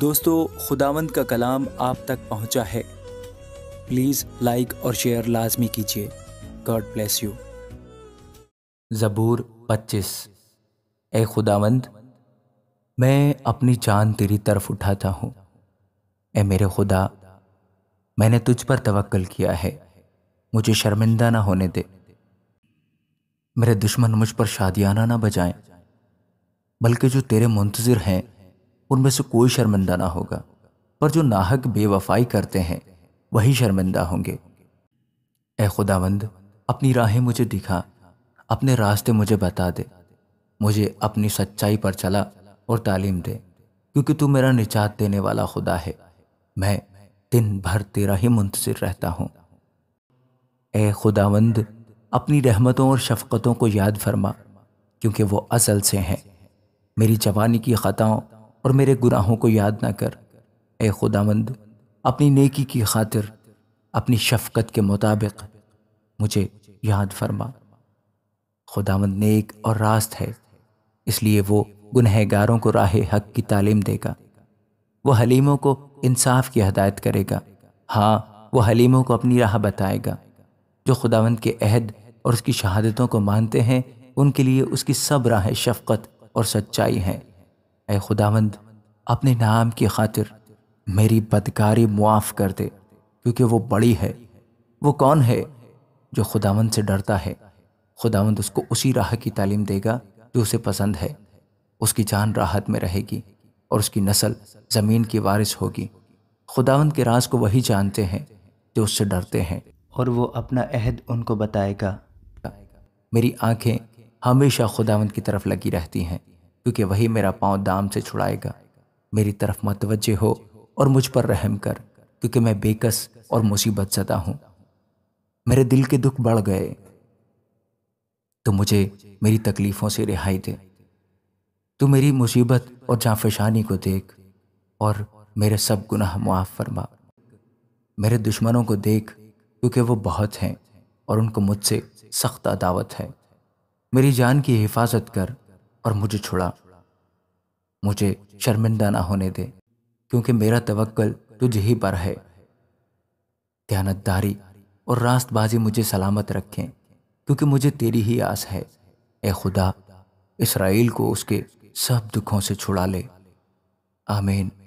दोस्तों खुदावंद का कलाम आप तक पहुंचा है प्लीज़ लाइक और शेयर लाजमी कीजिए गॉड ब्लेस यू ज़बूर 25 ए खुदावंद मैं अपनी जान तेरी तरफ उठाता हूँ ए मेरे खुदा मैंने तुझ पर तवक्कल किया है मुझे शर्मिंदा ना होने दे मेरे दुश्मन मुझ पर शादियाना ना बजाएं बल्कि जो तेरे मुंतज़र हैं उनमें से कोई शर्मिंदा ना होगा पर जो नाहक बेवफाई करते हैं वही शर्मिंदा होंगे ए खुदावंद अपनी राहें मुझे दिखा अपने रास्ते मुझे बता दे मुझे अपनी सच्चाई पर चला और तालीम दे क्योंकि तू मेरा निजात देने वाला खुदा है मैं दिन भर तेरा ही मुंतजर रहता हूँ ए खुदावंद अपनी रहमतों और शफकतों को याद फरमा क्योंकि वो असल से हैं मेरी जवानी की ख़ताओं और मेरे गुनाहों को याद ना कर ए खुदामंद अपनी नेकी की खातिर अपनी शफकत के मुताबिक मुझे याद फरमा खुदामंद नेक और रास्त है इसलिए वो गुनहगारों को राह हक की तालीम देगा वो हलीमों को इंसाफ की हदायत करेगा हाँ वो हलीमों को अपनी राह बताएगा जो खुदावंद के अहद और उसकी शहादतों को मानते हैं उनके लिए उसकी सब राहें शफकत और सच्चाई हैं ए खुदावंद अपने नाम की खातिर मेरी बदकारी मुआफ़ कर दे क्योंकि वो बड़ी है वो कौन है जो खुदावंद से डरता है खुदावंद उसको उसी राह की तालीम देगा जो उसे पसंद है उसकी जान राहत में रहेगी और उसकी नस्ल ज़मीन की वारिस होगी खुदावंद के राज को वही जानते हैं जो उससे डरते हैं और वो अपना अहद उनको बताएगा मेरी आंखें हमेशा खुदावंद की तरफ लगी रहती हैं क्योंकि वही मेरा पांव दाम से छुड़ाएगा मेरी तरफ मतवजे हो और मुझ पर रहम कर क्योंकि मैं बेकस और मुसीबत सदा हूं मेरे दिल के दुख बढ़ गए तो मुझे मेरी तकलीफ़ों से रिहाई दे तू मेरी मुसीबत और जाफशानी को देख और मेरे सब गुनाह मुआफ़ फरमा मेरे दुश्मनों को देख क्योंकि वो बहुत हैं और उनको मुझसे सख्त अदावत है मेरी जान की हिफाजत कर और मुझे छुड़ा मुझे शर्मिंदा ना होने दे क्योंकि मेरा तवक्ल तुझ ही पर है ध्यानतदारी और रास्तबाजी मुझे सलामत रखें क्योंकि मुझे तेरी ही आस है ए खुदा इसराइल को उसके सब दुखों से छुड़ा ले आमीन